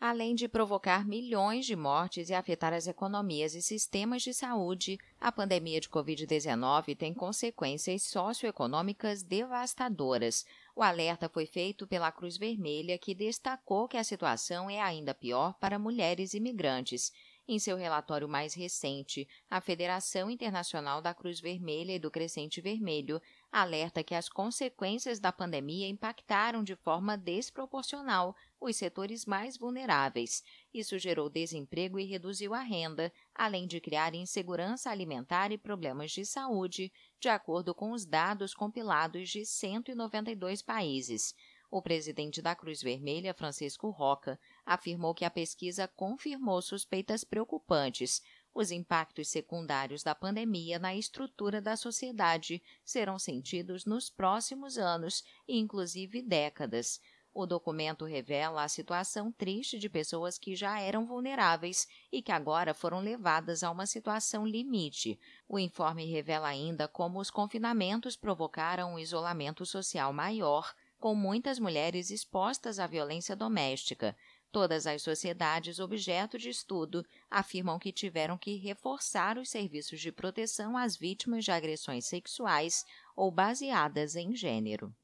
além de provocar milhões de mortes e afetar as economias e sistemas de saúde, a pandemia de Covid-19 tem consequências socioeconômicas devastadoras. O alerta foi feito pela Cruz Vermelha, que destacou que a situação é ainda pior para mulheres imigrantes. Em seu relatório mais recente, a Federação Internacional da Cruz Vermelha e do Crescente Vermelho alerta que as consequências da pandemia impactaram de forma desproporcional os setores mais vulneráveis. Isso gerou desemprego e reduziu a renda, além de criar insegurança alimentar e problemas de saúde, de acordo com os dados compilados de 192 países. O presidente da Cruz Vermelha, Francisco Roca, afirmou que a pesquisa confirmou suspeitas preocupantes. Os impactos secundários da pandemia na estrutura da sociedade serão sentidos nos próximos anos e, inclusive, décadas. O documento revela a situação triste de pessoas que já eram vulneráveis e que agora foram levadas a uma situação limite. O informe revela ainda como os confinamentos provocaram um isolamento social maior, com muitas mulheres expostas à violência doméstica. Todas as sociedades objeto de estudo afirmam que tiveram que reforçar os serviços de proteção às vítimas de agressões sexuais ou baseadas em gênero.